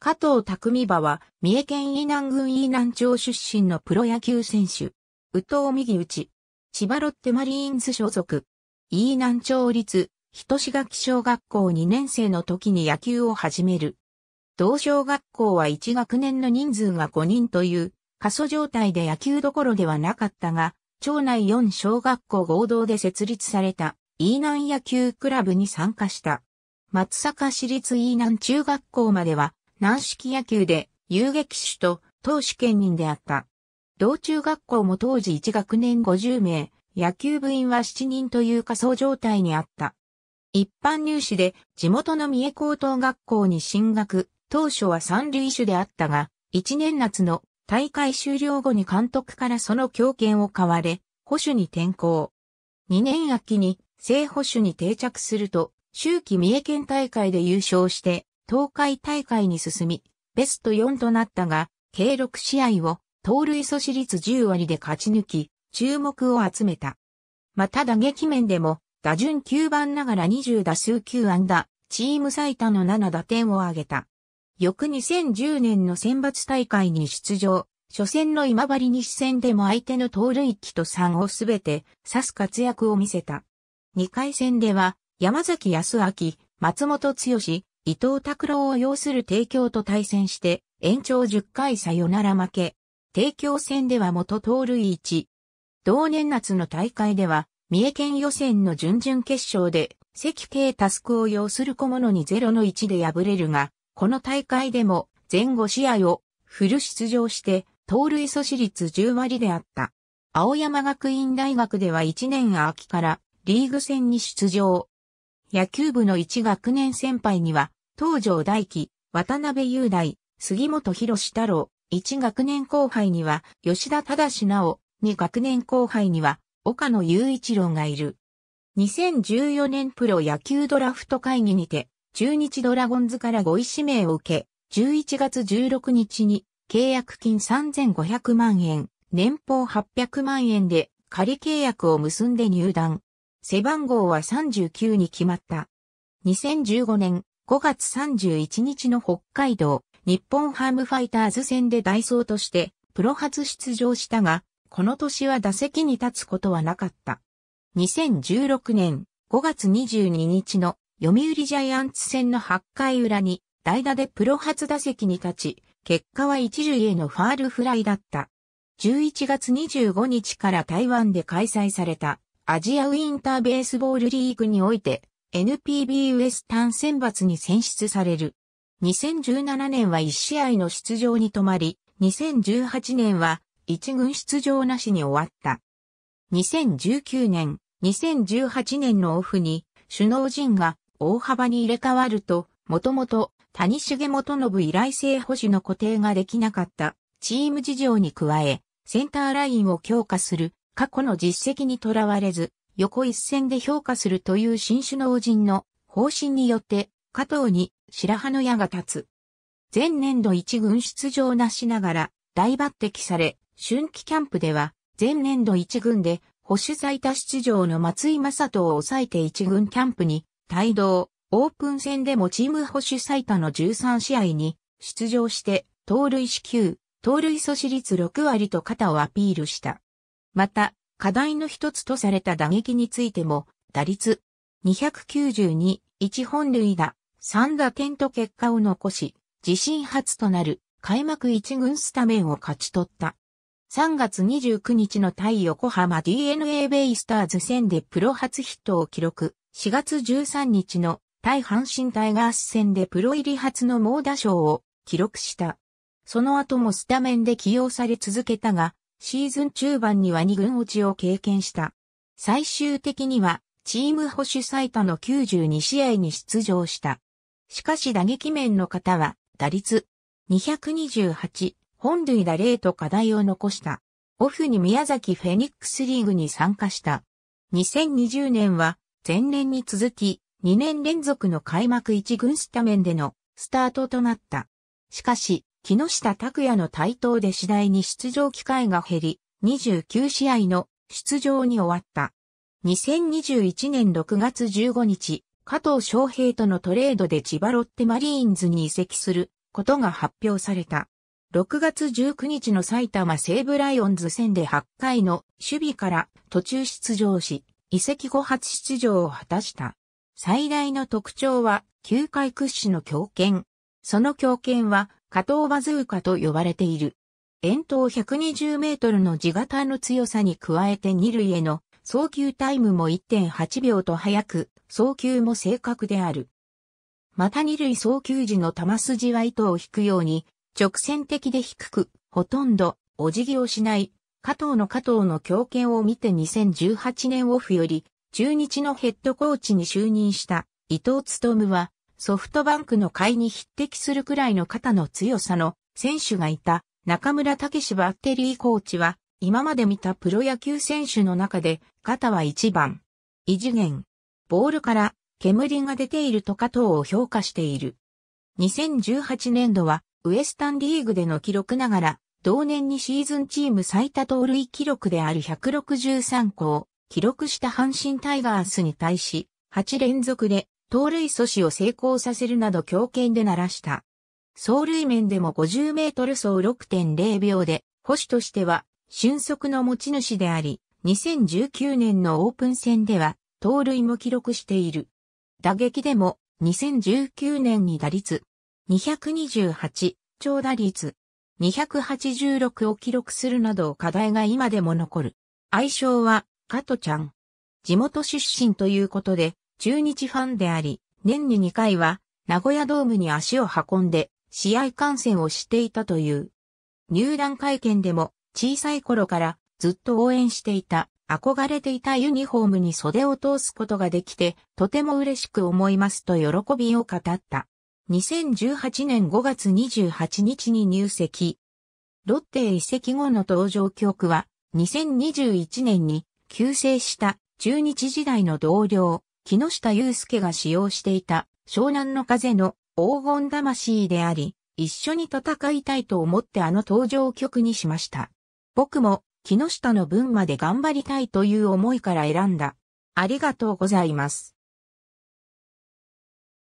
加藤匠馬は、三重県伊南郡伊南町出身のプロ野球選手。宇藤右内。千葉ロッテマリーンズ所属。伊南町立、人志垣小学校2年生の時に野球を始める。同小学校は1学年の人数が5人という、過疎状態で野球どころではなかったが、町内4小学校合同で設立された、伊南野球クラブに参加した。松阪市立伊南中学校までは、軟式野球で遊撃手と投手兼任であった。同中学校も当時1学年50名、野球部員は7人という仮想状態にあった。一般入試で地元の三重高等学校に進学、当初は三塁手であったが、一年夏の大会終了後に監督からその強権を買われ、保守に転向。2年秋に正保守に定着すると、秋季三重県大会で優勝して、東海大会に進み、ベスト4となったが、計6試合を、盗塁阻止率10割で勝ち抜き、注目を集めた。また打撃面でも、打順9番ながら20打数9安打、チーム最多の7打点を挙げた。翌2010年の選抜大会に出場、初戦の今治西戦でも相手の盗塁機と3をすべて指す活躍を見せた。2回戦では、山崎康明、松本剛、伊藤拓郎を要する帝京と対戦して、延長10回サヨナラ負け。帝京戦では元盗塁1。同年夏の大会では、三重県予選の準々決勝で、関慶タスクを要する小物に0の1で敗れるが、この大会でも前後試合をフル出場して、盗塁阻止率10割であった。青山学院大学では1年秋からリーグ戦に出場。野球部の1学年先輩には東条大輝、渡辺雄大、杉本博太郎、1学年後輩には吉田忠直、2学年後輩には岡野雄一郎がいる。2014年プロ野球ドラフト会議にて、中日ドラゴンズから5位指名を受け、11月16日に契約金3500万円、年俸800万円で仮契約を結んで入団。背番号は39に決まった。2015年、5月31日の北海道日本ハムファイターズ戦でダイソーとしてプロ初出場したが、この年は打席に立つことはなかった。2016年5月22日の読売ジャイアンツ戦の8回裏に代打でプロ初打席に立ち、結果は一塁へのファールフライだった。11月25日から台湾で開催されたアジアウィンターベースボールリーグにおいて NPB u s 単選抜に選出される。2017年は1試合の出場に止まり、2018年は1軍出場なしに終わった。2019年、2018年のオフに首脳陣が大幅に入れ替わると、もともと谷重元信依頼制保守の固定ができなかったチーム事情に加え、センターラインを強化する過去の実績にとらわれず、横一線で評価するという新首脳人の方針によって、加藤に白羽の矢が立つ。前年度一軍出場なしながら大抜擢され、春季キャンプでは前年度一軍で保守最多出場の松井正人を抑えて一軍キャンプに帯同、オープン戦でもチーム保守最多の13試合に出場して、盗塁支給、盗塁阻止率6割と肩をアピールした。また、課題の一つとされた打撃についても、打率292、1本塁打、3打点と結果を残し、自身初となる開幕1軍スタメンを勝ち取った。3月29日の対横浜 DNA ベイスターズ戦でプロ初ヒットを記録。4月13日の対阪神タイガース戦でプロ入り初の猛打賞を記録した。その後もスタメンで起用され続けたが、シーズン中盤には2軍落ちを経験した。最終的には、チーム保守最多の92試合に出場した。しかし打撃面の方は、打率228、本塁打例と課題を残した。オフに宮崎フェニックスリーグに参加した。2020年は、前年に続き、2年連続の開幕1軍スタメンでのスタートとなった。しかし、木下拓也の台頭で次第に出場機会が減り、29試合の出場に終わった。2021年6月15日、加藤翔平とのトレードで千葉ロッテマリーンズに移籍することが発表された。6月19日の埼玉西武ライオンズ戦で8回の守備から途中出場し、移籍後初出場を果たした。最大の特徴は球界屈指の強肩。その強肩は加藤バズーカと呼ばれている。遠投120メートルの地型の強さに加えて二塁への送球タイムも1.8秒と早く、送球も正確である。また二塁送球時の球筋は糸を引くように、直線的で低く、ほとんどお辞儀をしない、加藤の加藤の強肩を見て2018年オフより、中日のヘッドコーチに就任した伊藤勤は、ソフトバンクの会に匹敵するくらいの肩の強さの選手がいた中村武史バッテリーコーチは今まで見たプロ野球選手の中で肩は一番。異次元。ボールから煙が出ていると加藤を評価している。2018年度はウエスタンリーグでの記録ながら同年にシーズンチーム最多盗塁記録である163個を記録した阪神タイガースに対し8連続で盗塁阻止を成功させるなど強肩で鳴らした。走塁面でも50メートル走6.0秒で、保守としては、俊足の持ち主であり、2019年のオープン戦では、盗塁も記録している。打撃でも、2019年に打率、228、長打率、286を記録するなど課題が今でも残る。愛称は、カトちゃん。地元出身ということで、中日ファンであり、年に2回は名古屋ドームに足を運んで試合観戦をしていたという。入団会見でも小さい頃からずっと応援していた、憧れていたユニフォームに袖を通すことができて、とても嬉しく思いますと喜びを語った。2018年5月28日に入籍。ロッテ移籍後の登場記憶は、2021年に、急成した中日時代の同僚、木下祐介が使用していた湘南の風の黄金魂であり、一緒に戦いたいと思ってあの登場曲にしました。僕も木下の分まで頑張りたいという思いから選んだ。ありがとうございます。